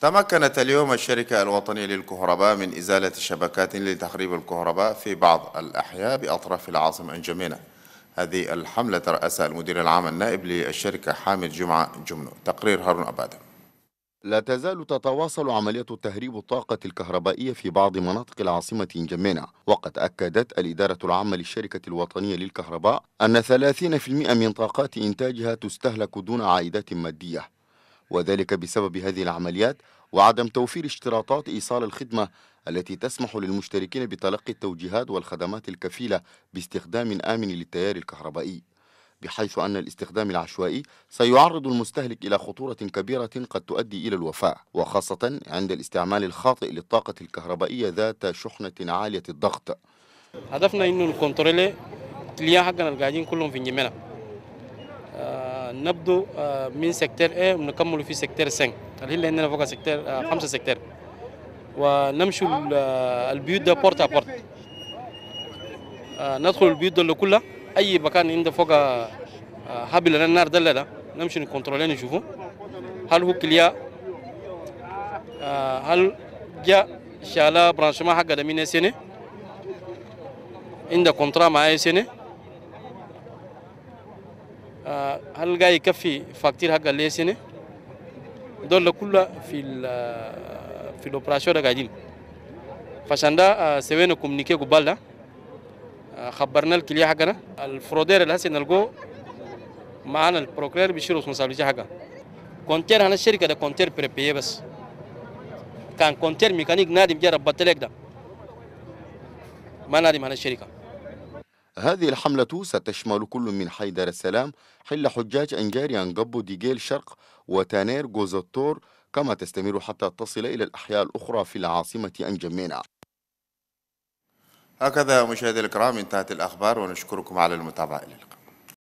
تمكنت اليوم الشركة الوطنية للكهرباء من إزالة شبكات لتخريب الكهرباء في بعض الأحياء بأطراف العاصمة أنجمينة هذه الحملة ترأسها المدير العام النائب للشركة حامد جمعة جمنو تقرير هارون أبادة لا تزال تتواصل عملية تهريب الطاقة الكهربائية في بعض مناطق العاصمة جمينة وقد أكدت الإدارة العامة للشركة الوطنية للكهرباء أن 30% من طاقات إنتاجها تستهلك دون عائدات مادية وذلك بسبب هذه العمليات وعدم توفير اشتراطات إيصال الخدمة التي تسمح للمشتركين بتلقي التوجيهات والخدمات الكفيلة باستخدام آمن للتيار الكهربائي بحيث أن الاستخدام العشوائي سيعرض المستهلك إلى خطورة كبيرة قد تؤدي إلى الوفاة وخاصة عند الاستعمال الخاطئ للطاقة الكهربائية ذات شحنة عالية الضغط هدفنا إنه الكنترولي الكليان حقنا القاعدين كلهم في الجميلة نبدو آه، من سكتير A ونكمل في سكتير 5 الهيل عندنا فوق سكتير 5 سكتير ونمشوا البيوت ده بورت بورت آه، ندخل البيوت ده كلها اي مكان عنده فوق هابل آه، النار ده ده نمشي نكونترول نشوفه هل هو كليا هل جاء شالا برانشما حق ده من سنه عنده كونترا مع سنه آه، هل جاي يكفي فاكتير حق الليسنة دول كلها في ال آه، في الاوبراسيون دا قاعدين فشان دا آه، سوينا كومونيكي قبال دا خبرنا الكلية حقنا الفرودير اللي هسي نلقو معنا البروكرير بيشيل ريسبونسابيلتي حقا كونتير هنا الشركه دا كونتير بريبيه بس كان كونتير ميكانيك نادم جه ربطت دا ما نادم هنا الشركه هذه الحملة ستشمل كل من حيدر السلام حل حجاج أنجاري أنقبو ديجيل شرق وتانير جوزوتور كما تستمر حتى تصل إلى الأحياء الأخرى في العاصمة أنجمينا هكذا مشاهدي الكرام انتهت الأخبار ونشكركم على المتابعة إلى اللقاء